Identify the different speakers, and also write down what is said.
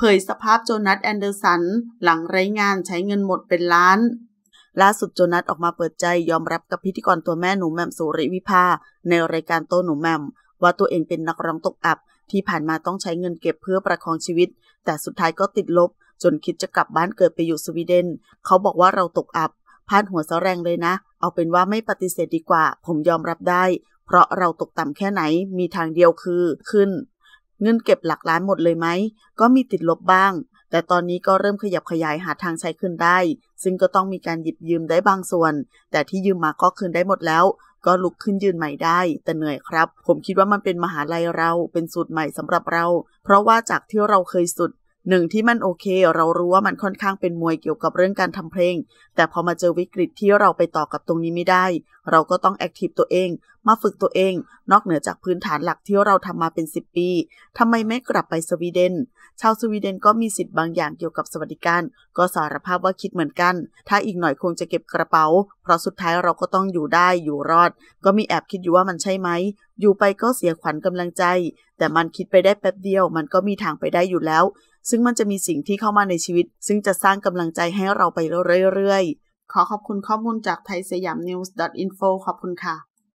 Speaker 1: เผยสภาพโจนัสแอนเดอร์สัน หลังไร้งานใช้เงินหมดเป็นล้าน ล่าสุดโจนัสออกมาเปิดใจยอมรับกับพิธีกรตัวแม่หนูแมมสุริวิภาในรายการโตหนูแมมว่าตัวเองเป็นนักร้องตกอับ ที่ผ่านมาต้องใช้เงินเก็บเพื่อประคองชีวิต แต่สุดท้ายก็ติดลบ จนคิดจะกลับบ้านเกิดไปอยู่สวีเดน เขาบอกว่าเราตกอับพาดหัวสะแรงเลยนะ เอาเป็นว่าไม่ปฏิเสธดีกว่า ผมยอมรับได้ เพราะเราตกต่ำแค่ไหนมีทางเดียวคือขึ้นเงินเก็บหลักล้านหมดเลยไหม ก็มีติดลบบ้าง แต่ตอนนี้ก็เริ่มขยับขยายหาทางใช้คืนได้ ซึ่งก็ต้องมีการหยิบยืมได้บางส่วน แต่ที่ยืมมาก็คืนได้หมดแล้ว ก็ลุกขึ้นยืนใหม่ได้ แต่เหนื่อยครับ ผมคิดว่ามันเป็นมหาลัยเรา เป็นสูตรใหม่สำหรับเรา เพราะว่าจากที่เราเคยสุดหนึ่งที่มันโอเค เรารู้ว่ามันค่อนข้างเป็นมวยเกี่ยวกับเรื่องการทำเพลง แต่พอมาเจอวิกฤตที่เราไปต่อกับตรงนี้ไม่ได้ เราก็ต้องแอคทีฟตัวเอง มาฝึกตัวเอง นอกเหนือจากพื้นฐานหลักที่เราทำมาเป็น 10 ปี ทำไมไม่กลับไปสวีเดน ชาวสวีเดนก็มีสิทธิ์บางอย่างเกี่ยวกับสวัสดิการ ก็สารภาพว่าคิดเหมือนกัน ถ้าอีกหน่อยคงจะเก็บกระเป๋า เพราะสุดท้ายเราก็ต้องอยู่ได้อยู่รอด ก็มีแอบคิดอยู่ว่ามันใช่ไหม อยู่ไปก็เสียขวัญกำลังใจ แต่มันคิดไปได้แป๊บเดียว มันก็มีทางไปได้อยู่แล้วซึ่งมันจะมีสิ่งที่เข้ามาในชีวิต ซึ่งจะสร้างกำลังใจให้เราไปเรื่อย ๆ ขอขอบคุณข้อมูลจากไทยสยามนิวส์ .info ขอบคุณค่ะ